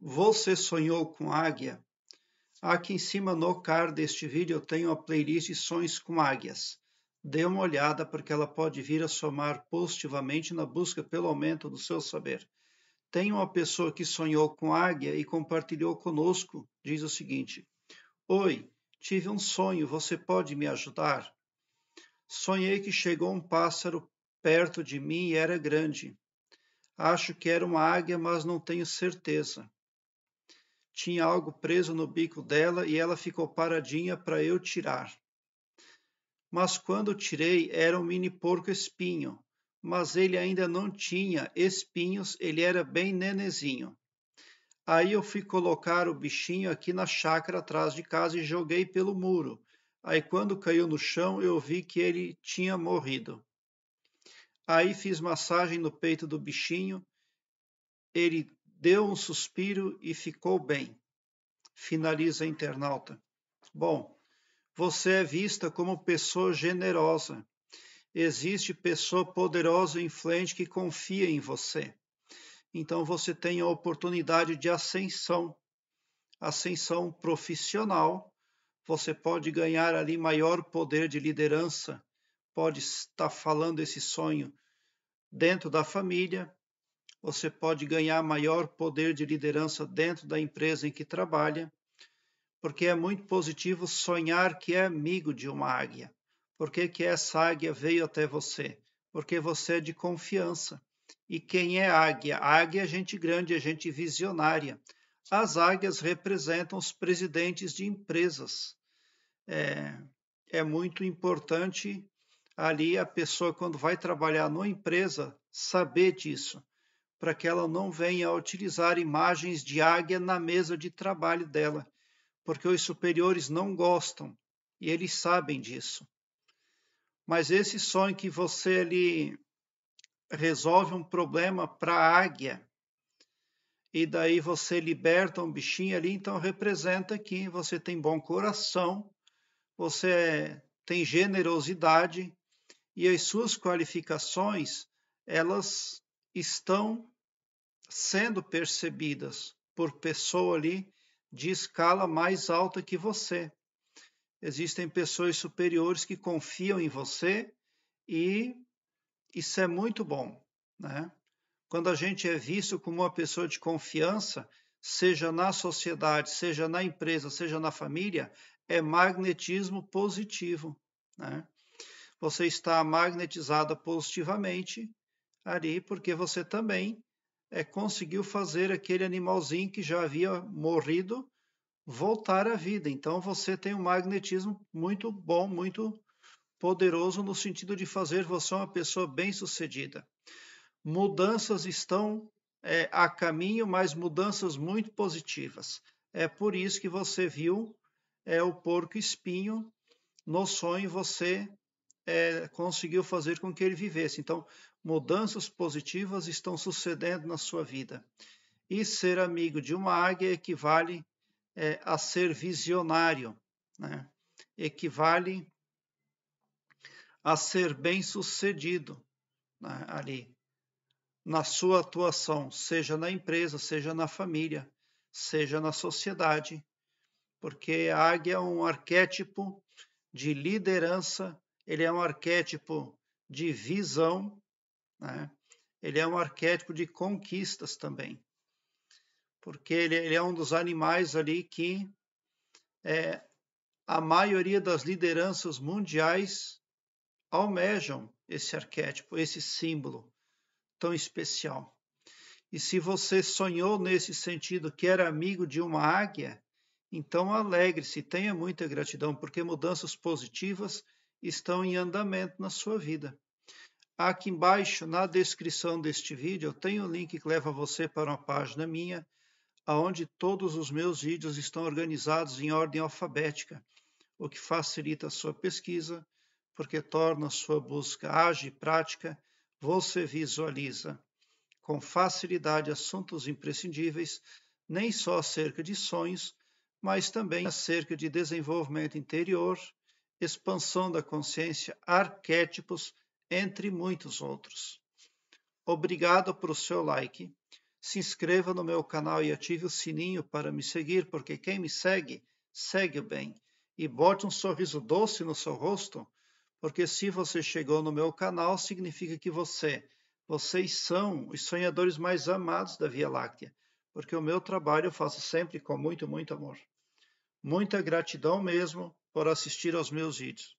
Você sonhou com águia? Aqui em cima no card deste vídeo eu tenho a playlist de Sonhos com Águias. Dê uma olhada porque ela pode vir a somar positivamente na busca pelo aumento do seu saber. Tem uma pessoa que sonhou com águia e compartilhou conosco. Diz o seguinte: Oi, tive um sonho, você pode me ajudar? Sonhei que chegou um pássaro perto de mim e era grande. Acho que era uma águia, mas não tenho certeza tinha algo preso no bico dela e ela ficou paradinha para eu tirar. Mas quando tirei, era um mini porco espinho, mas ele ainda não tinha espinhos, ele era bem nenezinho. Aí eu fui colocar o bichinho aqui na chácara atrás de casa e joguei pelo muro. Aí quando caiu no chão, eu vi que ele tinha morrido. Aí fiz massagem no peito do bichinho. Ele deu um suspiro e ficou bem. Finaliza a internauta. Bom, você é vista como pessoa generosa. Existe pessoa poderosa e influente que confia em você. Então você tem a oportunidade de ascensão, ascensão profissional. Você pode ganhar ali maior poder de liderança, pode estar falando esse sonho dentro da família, você pode ganhar maior poder de liderança dentro da empresa em que trabalha, porque é muito positivo sonhar que é amigo de uma águia. Por que, essa águia veio até você? Porque você é de confiança. E quem é águia? Águia é gente grande, é gente visionária. As águias representam os presidentes de empresas. É, é muito importante ali a pessoa, quando vai trabalhar numa empresa, saber disso para que ela não venha a utilizar imagens de águia na mesa de trabalho dela, porque os superiores não gostam e eles sabem disso. Mas esse sonho que você ali resolve um problema para a águia e daí você liberta um bichinho ali, então representa que você tem bom coração, você tem generosidade e as suas qualificações elas estão sendo percebidas por pessoa ali de escala mais alta que você. Existem pessoas superiores que confiam em você e isso é muito bom, né? Quando a gente é visto como uma pessoa de confiança, seja na sociedade, seja na empresa, seja na família, é magnetismo positivo, né? Você está magnetizada positivamente ali, porque você também é, conseguiu fazer aquele animalzinho que já havia morrido voltar à vida. Então você tem um magnetismo muito bom, muito poderoso no sentido de fazer você uma pessoa bem-sucedida. Mudanças estão é, a caminho, mas mudanças muito positivas. É por isso que você viu é, o porco espinho no sonho você é, conseguiu fazer com que ele vivesse. Então, mudanças positivas estão sucedendo na sua vida. E ser amigo de uma águia equivale é, a ser visionário, né? equivale a ser bem sucedido né? ali na sua atuação, seja na empresa, seja na família, seja na sociedade, porque a águia é um arquétipo de liderança ele é um arquétipo de visão, né? ele é um arquétipo de conquistas também, porque ele, ele é um dos animais ali que é, a maioria das lideranças mundiais almejam esse arquétipo, esse símbolo tão especial. E se você sonhou nesse sentido que era amigo de uma águia, então alegre-se, tenha muita gratidão, porque mudanças positivas estão em andamento na sua vida. Aqui embaixo, na descrição deste vídeo, eu tenho um link que leva você para uma página minha, onde todos os meus vídeos estão organizados em ordem alfabética, o que facilita a sua pesquisa, porque torna a sua busca ágil e prática. Você visualiza com facilidade assuntos imprescindíveis, nem só acerca de sonhos, mas também acerca de desenvolvimento interior, expansão da consciência, arquétipos, entre muitos outros. Obrigado por seu like. Se inscreva no meu canal e ative o sininho para me seguir, porque quem me segue, segue bem. E bote um sorriso doce no seu rosto, porque se você chegou no meu canal, significa que você, vocês são os sonhadores mais amados da Via Láctea, porque o meu trabalho eu faço sempre com muito, muito amor. Muita gratidão mesmo para assistir aos meus vídeos.